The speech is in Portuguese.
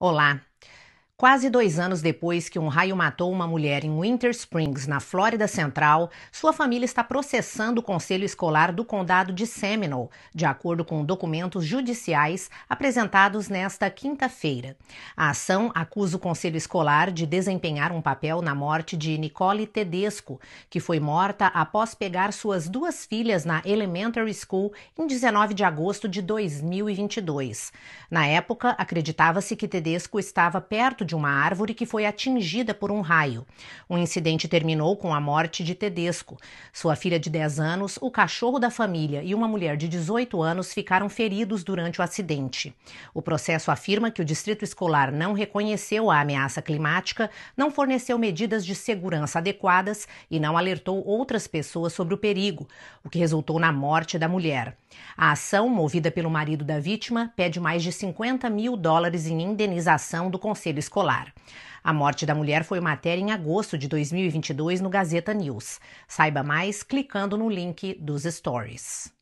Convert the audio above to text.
Olá Quase dois anos depois que um raio matou uma mulher em Winter Springs, na Flórida Central, sua família está processando o Conselho Escolar do Condado de Seminole, de acordo com documentos judiciais apresentados nesta quinta-feira. A ação acusa o Conselho Escolar de desempenhar um papel na morte de Nicole Tedesco, que foi morta após pegar suas duas filhas na Elementary School em 19 de agosto de 2022. Na época, acreditava-se que Tedesco estava perto de uma árvore que foi atingida por um raio. O incidente terminou com a morte de Tedesco. Sua filha de 10 anos, o cachorro da família e uma mulher de 18 anos ficaram feridos durante o acidente. O processo afirma que o distrito escolar não reconheceu a ameaça climática, não forneceu medidas de segurança adequadas e não alertou outras pessoas sobre o perigo, o que resultou na morte da mulher. A ação, movida pelo marido da vítima, pede mais de 50 mil dólares em indenização do Conselho Escolar escolar. A morte da mulher foi matéria em agosto de 2022 no Gazeta News. Saiba mais clicando no link dos stories.